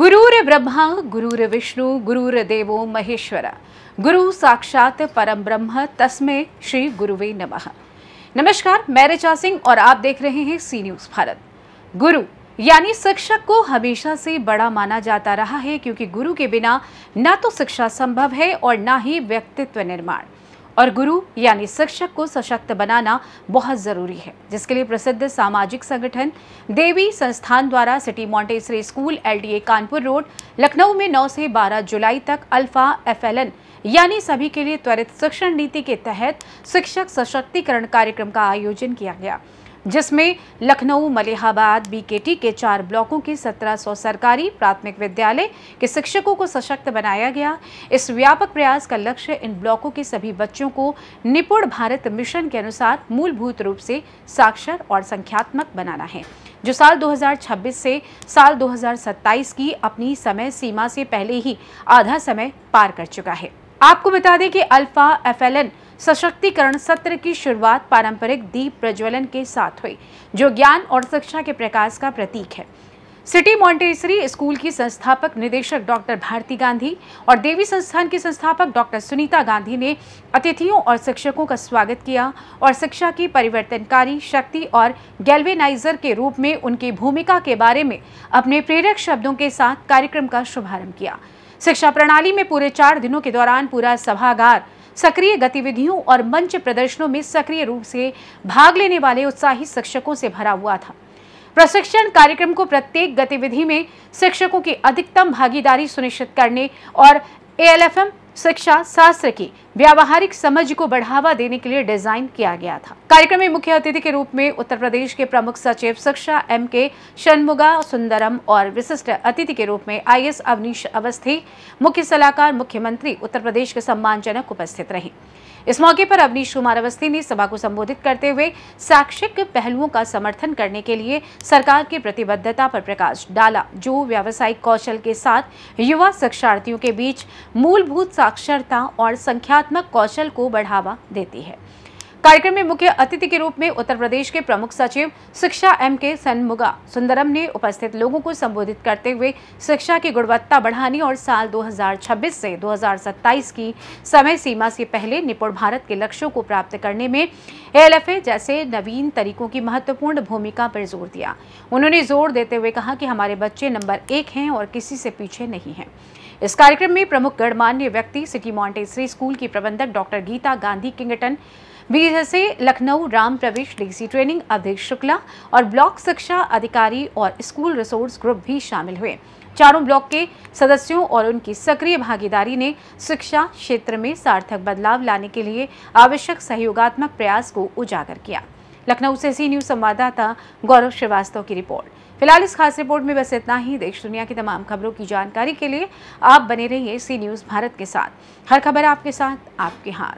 गुरूर ब्रह्मा गुरूर विष्णु गुरूर देवो महेश्वर गुरु साक्षात परम ब्रह्म तस्मे श्री गुरुवे नमः नमस्कार मैं रिचा सिंह और आप देख रहे हैं सी न्यूज भारत गुरु यानी शिक्षक को हमेशा से बड़ा माना जाता रहा है क्योंकि गुरु के बिना ना तो शिक्षा संभव है और ना ही व्यक्तित्व निर्माण और गुरु यानी शिक्षक को सशक्त बनाना बहुत ज़रूरी है जिसके लिए प्रसिद्ध सामाजिक संगठन देवी संस्थान द्वारा City Montessori School LDA Kanpur road Lucknow में 9 से 12 जुलाई तक अल्फा एफएलएन यानी सभी के लिए त्वरित शिक्षण नीति के तहत शिक्षक सशक्तिकरण कार्यक्रम का आयोजन किया गया जिसमें लखनऊ मलिहाबाद बीकेटी के चार ब्लॉकों के 1700 सरकारी प्राथमिक विद्यालय के शिक्षकों को सशक्त बनाया गया इस व्यापक प्रयास का लक्ष्य इन ब्लॉकों के सभी बच्चों को निपुण भारत मिशन के अनुसार मूलभूत रूप से साक्षर और संख्यात्मक बनाना है जो साल 2026 से साल 2027 की अपनी समय सीमा से पहले ही आधा समय पार कर चुका है आपको बता दें कि अल्फा एफ सशक्तिकरण सत्र की शुरुआत पारंपरिक दीप प्रज्वलन के साथ हुई जो ज्ञान और शिक्षा के प्रकाश का प्रतीक है सिटी मॉन्टेसरी स्कूल की संस्थापक निदेशक डॉक्टर भारती गांधी और देवी संस्थान की संस्थापक डॉक्टर सुनीता गांधी ने अतिथियों और शिक्षकों का स्वागत किया और शिक्षा की परिवर्तनकारी शक्ति और गैल्वेनाइजर के रूप में उनकी भूमिका के बारे में अपने प्रेरक शब्दों के साथ कार्यक्रम का शुभारंभ किया शिक्षा प्रणाली में पूरे चार दिनों के दौरान पूरा सभागार सक्रिय गतिविधियों और मंच प्रदर्शनों में सक्रिय रूप से भाग लेने वाले उत्साहित शिक्षकों से भरा हुआ था प्रशिक्षण कार्यक्रम को प्रत्येक गतिविधि में शिक्षकों की अधिकतम भागीदारी सुनिश्चित करने और एएलएफएम शिक्षा शास्त्र की व्यावहारिक समझ को बढ़ावा देने के लिए डिजाइन किया गया था कार्यक्रम में मुख्य अतिथि के रूप में उत्तर प्रदेश के प्रमुख सचिव शिक्षा एम के शनमुगा सुंदरम और विशिष्ट अतिथि के रूप में आई एस अवनीश अवस्थी मुख्य सलाहकार मुख्यमंत्री उत्तर प्रदेश के सम्मानजनक उपस्थित रहे इस मौके पर अवनीश कुमार अवस्थी ने सभा को संबोधित करते हुए शैक्षिक पहलुओं का समर्थन करने के लिए सरकार की प्रतिबद्धता पर प्रकाश डाला जो व्यावसायिक कौशल के साथ युवा शिक्षार्थियों के बीच मूलभूत साक्षरता और संख्यात्मक कौशल को बढ़ावा देती है कार्यक्रम में मुख्य अतिथि के रूप में उत्तर प्रदेश के प्रमुख सचिव शिक्षा एम के सनमुगा सुंदरम ने उपस्थित लोगों को संबोधित करते हुए शिक्षा की गुणवत्ता बढ़ाने और साल 2026 से 2027 की समय सीमा से पहले निपुण भारत के लक्ष्यों को प्राप्त करने में एएलएफए जैसे नवीन तरीकों की महत्वपूर्ण भूमिका पर जोर दिया उन्होंने जोर देते हुए कहा कि हमारे बच्चे नंबर एक हैं और किसी से पीछे नहीं हैं इस कार्यक्रम में प्रमुख गणमान्य व्यक्ति सिटी मॉन्टेसरी स्कूल की प्रबंधक डॉक्टर गीता गांधी किंगटन बीस से लखनऊ राम प्रवेश डीसी ट्रेनिंग अध्यक्ष शुक्ला और ब्लॉक शिक्षा अधिकारी और स्कूल रिसोर्स ग्रुप भी शामिल हुए चारों ब्लॉक के सदस्यों और उनकी सक्रिय भागीदारी ने शिक्षा क्षेत्र में सार्थक बदलाव लाने के लिए आवश्यक सहयोगात्मक प्रयास को उजागर किया लखनऊ से सी न्यूज संवाददाता गौरव श्रीवास्तव की रिपोर्ट फिलहाल इस खास रिपोर्ट में बस इतना ही देश दुनिया की तमाम खबरों की जानकारी के लिए आप बने रहिए सी न्यूज भारत के साथ हर खबर आपके साथ आपके हाथ